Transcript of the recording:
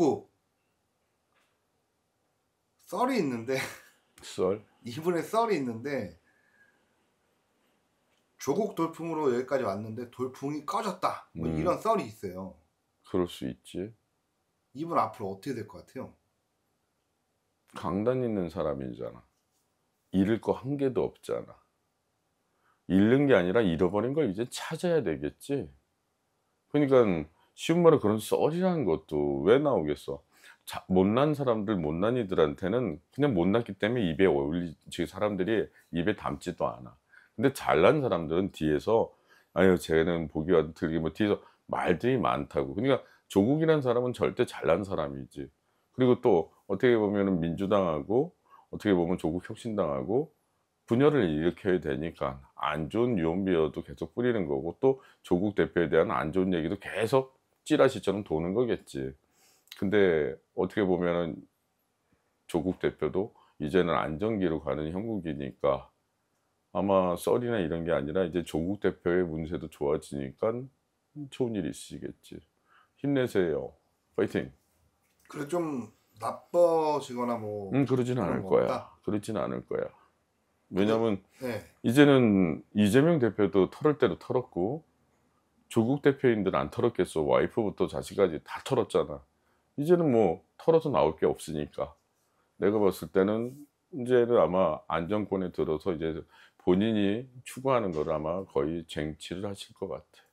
서구 썰이 있는데 썰 이분의 썰이 있는데 조국 돌풍으로 여기까지 왔는데 돌풍이 꺼졌다 뭐 음. 이런 썰이 있어요. 그럴 수 있지. 이분 앞으로 어떻게 될 것 같아요? 강단 있는 사람이잖아. 잃을 거 한 개도 없잖아. 잃는 게 아니라 잃어버린 걸 이제 찾아야 되겠지. 그러니까 쉬운 말로 그런 써지라는 것도 왜 나오겠어? 자, 못난 사람들, 못난 이들한테는 그냥 못났기 때문에 입에 올리, 지 사람들이 입에 담지도 않아. 근데 잘난 사람들은 뒤에서, 아니 쟤는 보기 와도 리기뭐 뒤에서 말들이 많다고. 그러니까 조국이라는 사람은 절대 잘난 사람이지. 그리고 또 어떻게 보면 민주당하고 어떻게 보면 조국 혁신당하고 분열을 일으켜야 되니까 안 좋은 유언비어도 계속 뿌리는 거고 또 조국 대표에 대한 안 좋은 얘기도 계속 찌라시처럼 도는 거겠지. 근데 어떻게 보면은 조국 대표도 이제는 안정기로 가는 형국이니까 아마 썰이나 이런 게 아니라 이제 조국 대표의 문세도 좋아지니까 좋은 일이 있으시겠지. 힘내세요. 파이팅. 그래 좀 나빠지거나 뭐. 음 그러진 않을 거야. 그러진 않을 거야. 그, 왜냐면 네. 이제는 이재명 대표도 털을 때로 털었고 조국 대표인들 안 털었겠어. 와이프부터 자식까지 다 털었잖아. 이제는 뭐 털어서 나올 게 없으니까. 내가 봤을 때는 이제는 아마 안정권에 들어서 이제 본인이 추구하는 걸 아마 거의 쟁취를 하실 것 같아.